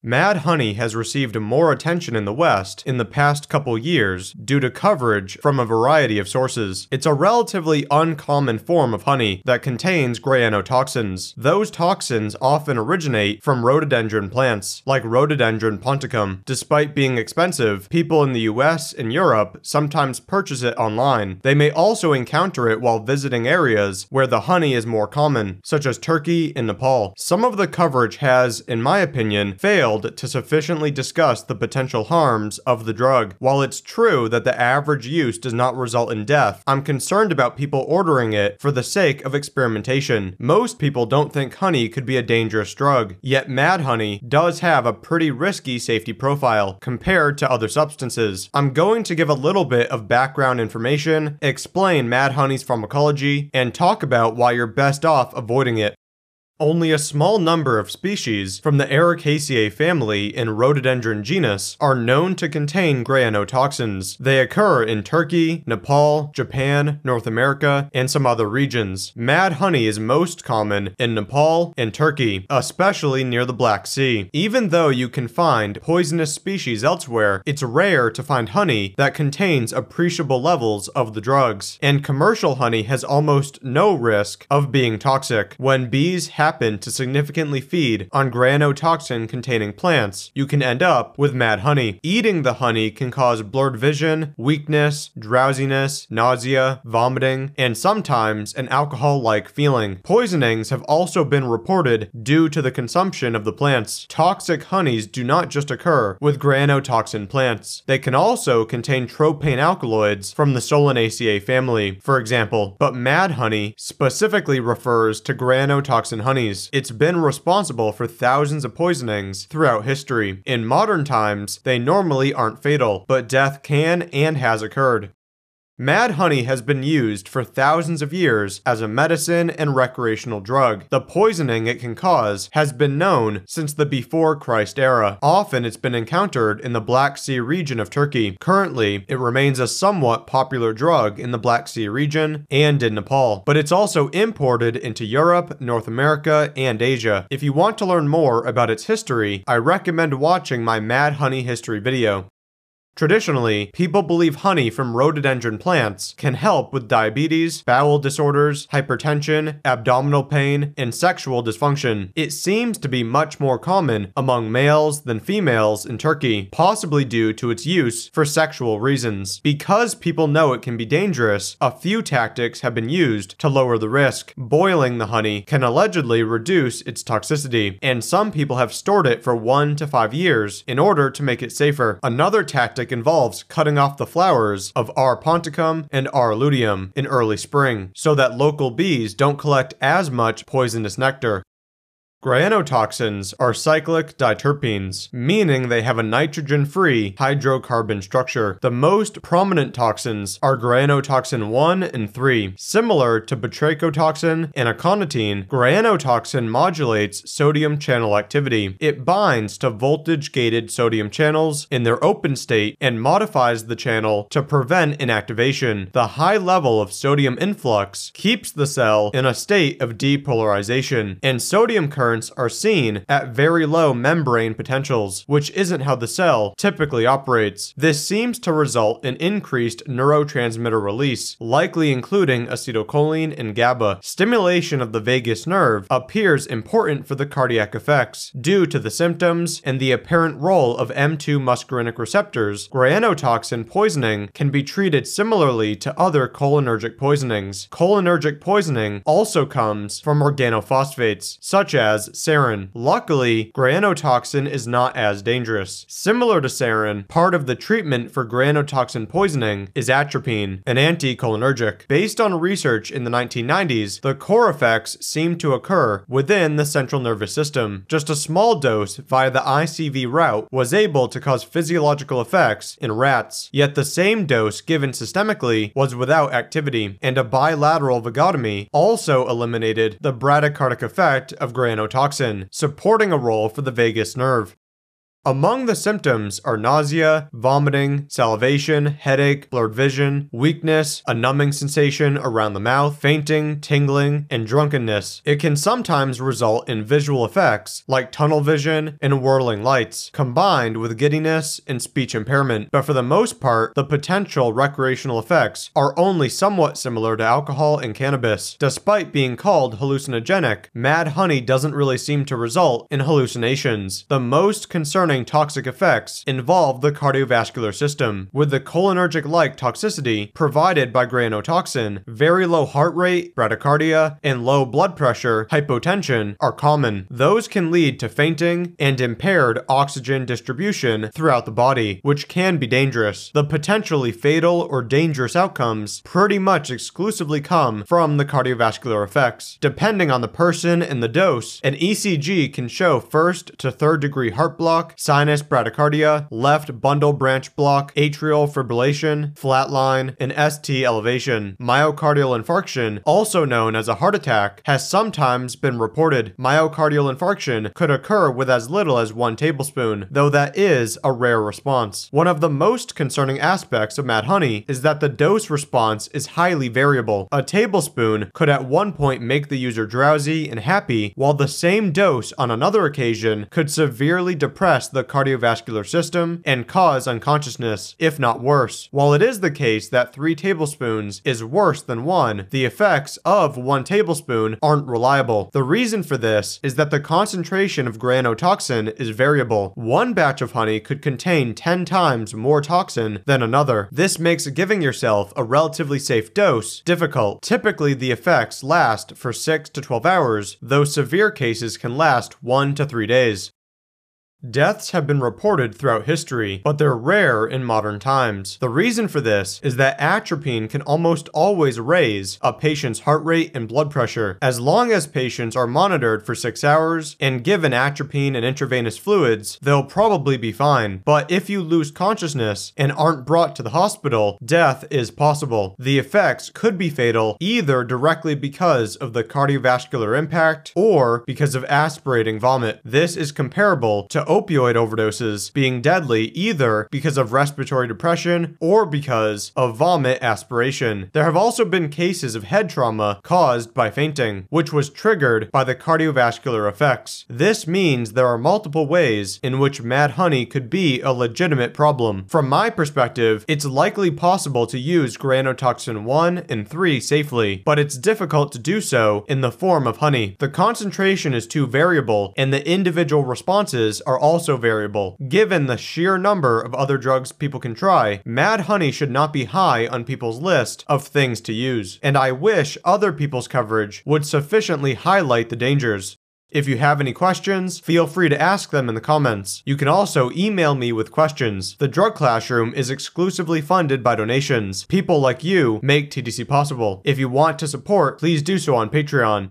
Mad Honey has received more attention in the West in the past couple years due to coverage from a variety of sources. It's a relatively uncommon form of honey that contains grayanotoxins. Those toxins often originate from rhododendron plants, like rhododendron ponticum. Despite being expensive, people in the US and Europe sometimes purchase it online. They may also encounter it while visiting areas where the honey is more common, such as Turkey and Nepal. Some of the coverage has, in my opinion, failed failed to sufficiently discuss the potential harms of the drug. While it's true that the average use does not result in death, I'm concerned about people ordering it for the sake of experimentation. Most people don't think honey could be a dangerous drug, yet mad honey does have a pretty risky safety profile compared to other substances. I'm going to give a little bit of background information, explain mad honey's pharmacology, and talk about why you're best off avoiding it. Only a small number of species from the Ericaceae family and Rhododendron genus are known to contain granotoxins. They occur in Turkey, Nepal, Japan, North America, and some other regions. Mad honey is most common in Nepal and Turkey, especially near the Black Sea. Even though you can find poisonous species elsewhere, it's rare to find honey that contains appreciable levels of the drugs. And commercial honey has almost no risk of being toxic. When bees have happen to significantly feed on granotoxin containing plants, you can end up with mad honey. Eating the honey can cause blurred vision, weakness, drowsiness, nausea, vomiting, and sometimes an alcohol like feeling. Poisonings have also been reported due to the consumption of the plants. Toxic honeys do not just occur with granotoxin plants, they can also contain tropane alkaloids from the Solanaceae family, for example. But mad honey specifically refers to granotoxin honey 20s, it's been responsible for thousands of poisonings throughout history. In modern times, they normally aren't fatal, but death can and has occurred. Mad honey has been used for thousands of years as a medicine and recreational drug. The poisoning it can cause has been known since the before Christ era. Often it's been encountered in the Black Sea region of Turkey. Currently, it remains a somewhat popular drug in the Black Sea region and in Nepal, but it's also imported into Europe, North America, and Asia. If you want to learn more about its history, I recommend watching my Mad Honey History video. Traditionally, people believe honey from rhododendron plants can help with diabetes, bowel disorders, hypertension, abdominal pain, and sexual dysfunction. It seems to be much more common among males than females in Turkey, possibly due to its use for sexual reasons. Because people know it can be dangerous, a few tactics have been used to lower the risk. Boiling the honey can allegedly reduce its toxicity, and some people have stored it for one to five years in order to make it safer. Another tactic tactic involves cutting off the flowers of R. ponticum and R. luteum in early spring so that local bees don't collect as much poisonous nectar Granotoxins are cyclic diterpenes, meaning they have a nitrogen-free hydrocarbon structure. The most prominent toxins are granotoxin 1 and 3. Similar to batrachotoxin and aconitine, granotoxin modulates sodium channel activity. It binds to voltage-gated sodium channels in their open state and modifies the channel to prevent inactivation. The high level of sodium influx keeps the cell in a state of depolarization, and sodium current currents are seen at very low membrane potentials, which isn't how the cell typically operates. This seems to result in increased neurotransmitter release, likely including acetylcholine and GABA. Stimulation of the vagus nerve appears important for the cardiac effects. Due to the symptoms and the apparent role of M2 muscarinic receptors, granotoxin poisoning can be treated similarly to other cholinergic poisonings. Cholinergic poisoning also comes from organophosphates, such as as sarin. Luckily, granotoxin is not as dangerous. Similar to sarin, part of the treatment for granotoxin poisoning is atropine, an anticholinergic. Based on research in the 1990s, the core effects seem to occur within the central nervous system. Just a small dose via the ICV route was able to cause physiological effects in rats, yet the same dose given systemically was without activity, and a bilateral vagotomy also eliminated the bradycardic effect of granotoxin neurotoxin, supporting a role for the vagus nerve. Among the symptoms are nausea, vomiting, salivation, headache, blurred vision, weakness, a numbing sensation around the mouth, fainting, tingling, and drunkenness. It can sometimes result in visual effects like tunnel vision and whirling lights, combined with giddiness and speech impairment. But for the most part, the potential recreational effects are only somewhat similar to alcohol and cannabis. Despite being called hallucinogenic, mad honey doesn't really seem to result in hallucinations. The most concerning concerning toxic effects involve the cardiovascular system, with the cholinergic-like toxicity provided by granotoxin, very low heart rate, bradycardia, and low blood pressure, hypotension, are common. Those can lead to fainting and impaired oxygen distribution throughout the body, which can be dangerous. The potentially fatal or dangerous outcomes pretty much exclusively come from the cardiovascular effects. Depending on the person and the dose, an ECG can show first to third degree heart block, sinus bradycardia, left bundle branch block, atrial fibrillation, flatline, and ST elevation. Myocardial infarction, also known as a heart attack, has sometimes been reported. Myocardial infarction could occur with as little as one tablespoon, though that is a rare response. One of the most concerning aspects of Mad Honey is that the dose response is highly variable. A tablespoon could at one point make the user drowsy and happy, while the same dose on another occasion could severely depress the cardiovascular system and cause unconsciousness, if not worse. While it is the case that three tablespoons is worse than one, the effects of one tablespoon aren't reliable. The reason for this is that the concentration of granotoxin is variable. One batch of honey could contain 10 times more toxin than another. This makes giving yourself a relatively safe dose difficult. Typically, the effects last for 6 to 12 hours, though severe cases can last 1 to 3 days. Deaths have been reported throughout history, but they're rare in modern times. The reason for this is that atropine can almost always raise a patient's heart rate and blood pressure. As long as patients are monitored for six hours and given atropine and intravenous fluids, they'll probably be fine. But if you lose consciousness and aren't brought to the hospital, death is possible. The effects could be fatal either directly because of the cardiovascular impact or because of aspirating vomit. This is comparable to opioid overdoses being deadly either because of respiratory depression or because of vomit aspiration. There have also been cases of head trauma caused by fainting, which was triggered by the cardiovascular effects. This means there are multiple ways in which mad honey could be a legitimate problem. From my perspective, it's likely possible to use granotoxin 1 and 3 safely, but it's difficult to do so in the form of honey. The concentration is too variable and the individual responses are are also variable. Given the sheer number of other drugs people can try, Mad Honey should not be high on people's list of things to use. And I wish other people's coverage would sufficiently highlight the dangers. If you have any questions, feel free to ask them in the comments. You can also email me with questions. The Drug Classroom is exclusively funded by donations. People like you make TDC possible. If you want to support, please do so on Patreon.